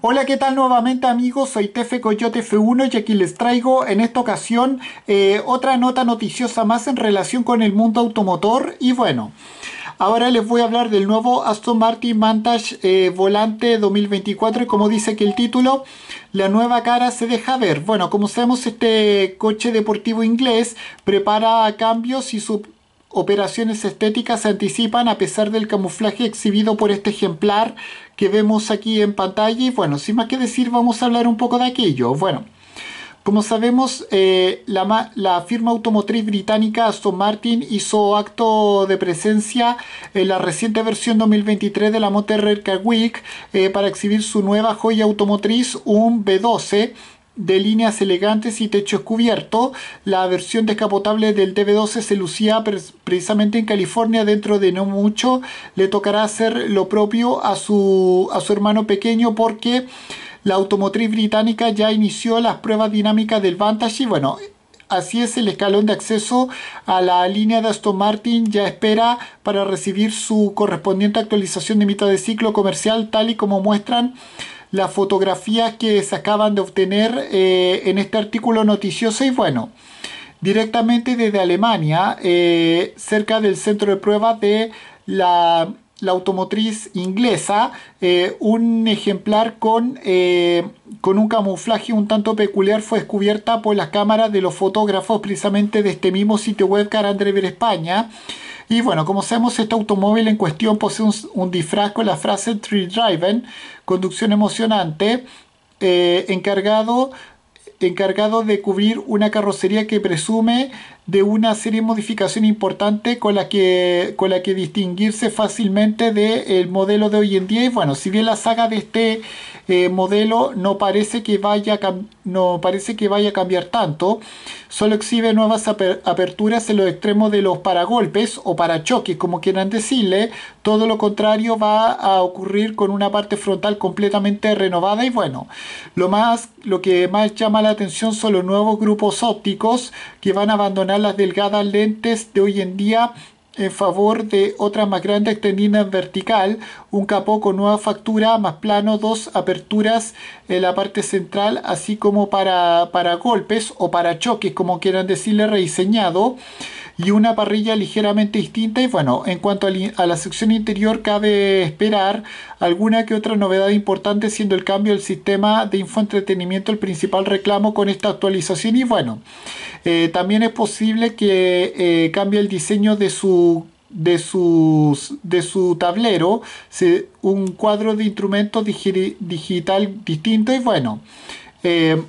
Hola, ¿qué tal nuevamente amigos? Soy Tefe Coyote F1 y aquí les traigo en esta ocasión eh, otra nota noticiosa más en relación con el mundo automotor y bueno... Ahora les voy a hablar del nuevo Aston Martin Vantage eh, Volante 2024 y como dice aquí el título, la nueva cara se deja ver. Bueno, como sabemos este coche deportivo inglés prepara cambios y su operaciones estéticas se anticipan a pesar del camuflaje exhibido por este ejemplar que vemos aquí en pantalla y bueno, sin más que decir vamos a hablar un poco de aquello. Bueno, como sabemos, eh, la, firma automotriz británica Aston Martin hizo acto de presencia en la reciente versión 2023 de la Motor Car Week eh, para exhibir su nueva joya automotriz, un B12, de líneas elegantes y techo cubierto. La versión descapotable del TV12 se lucía precisamente en California. Dentro de no mucho le tocará hacer lo propio a su, a su hermano pequeño porque la automotriz británica ya inició las pruebas dinámicas del Vantage y bueno, Así es, el escalón de acceso a la línea de Aston Martin ya espera para recibir su correspondiente actualización de mitad de ciclo comercial, tal y como muestran las fotografías que se acaban de obtener eh, en este artículo noticioso y bueno, directamente desde Alemania, eh, cerca del centro de pruebas de la, automotriz inglesa, eh, un ejemplar con, con un camuflaje un tanto peculiar fue descubierta por las cámaras de los fotógrafos precisamente de este mismo sitio web Carandrever España. Y bueno, como sabemos, este automóvil en cuestión posee un, disfraz con la frase Tree Driven, conducción emocionante, eh, encargado encargado de cubrir una carrocería que presume de una serie de modificaciones importantes con la que, con que distinguirse fácilmente del modelo de hoy en día. Y bueno, si bien la saga de este eh, modelo no parece, que vaya no parece que vaya a cambiar tanto. Solo exhibe nuevas aperturas en los extremos de los paragolpes o parachoques, como quieran decirle. Todo lo contrario va a ocurrir con una parte frontal completamente renovada y bueno, lo, más, lo que más llama la atención son los nuevos grupos ópticos que van a abandonar las delgadas lentes de hoy en día en favor de otra más grande extendida en vertical, un capó con nueva factura más plano, dos aperturas en la parte central, así como para, para golpes o para choques, como quieran decirle, rediseñado y una parrilla ligeramente distinta. Y bueno, en cuanto a la sección interior, cabe esperar alguna que otra novedad importante, siendo el cambio del sistema de infoentretenimiento el principal reclamo con esta actualización. Y bueno, eh, también es posible que eh, cambie el diseño de su de, sus, de su tablero, un cuadro de instrumentos digital distinto y bueno, eh,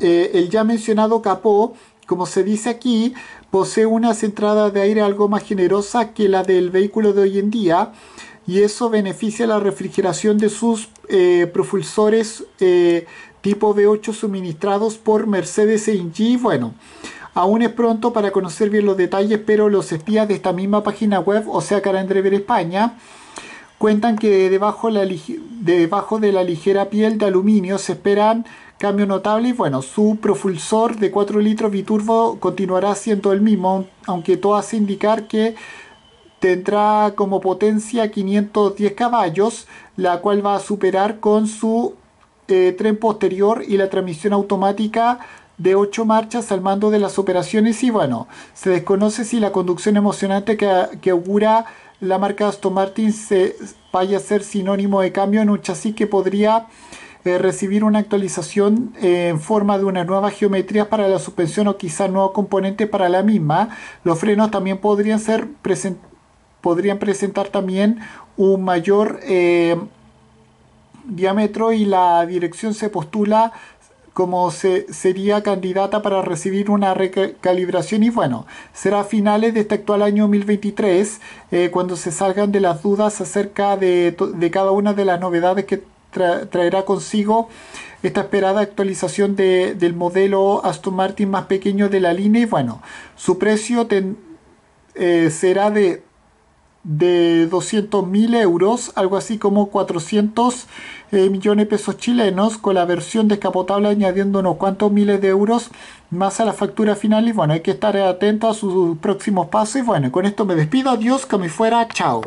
el ya mencionado capó como se dice aquí, posee unas entradas de aire algo más generosa que la del vehículo de hoy en día y eso beneficia la refrigeración de sus eh, propulsores eh, tipo V8 suministrados por Mercedes benz Bueno, aún es pronto para conocer bien los detalles, pero los espías de esta misma página web, o sea, Carandrever España, cuentan que debajo de la ligera piel de aluminio se esperan Cambio notable, y bueno, su propulsor de 4 litros biturbo continuará siendo el mismo, aunque todo hace indicar que tendrá como potencia 510 caballos, la cual va a superar con su eh, tren posterior y la transmisión automática de 8 marchas al mando de las operaciones y bueno, se desconoce si la conducción emocionante que, augura la marca Aston Martin se vaya a ser sinónimo de cambio en un chasis que podría eh, recibir una actualización en forma de una nueva geometría para la suspensión o quizá nuevo componente para la misma. Los frenos también podrían ser podrían presentar también un mayor eh, diámetro y la dirección se postula como se, sería candidata para recibir una recalibración y bueno, será a finales de este actual año 2023 eh, cuando se salgan de las dudas acerca de, de, cada una de las novedades que traerá consigo esta esperada actualización de, del modelo Aston Martin más pequeño de la línea y bueno, su precio eh, será de, de mil euros, algo así como 400 eh, millones de pesos chilenos, con la versión descapotable añadiendo unos cuantos miles de euros más a la factura final y bueno, hay que estar atento a sus próximos pasos y bueno, con esto me despido, adiós, que me fuera, chao.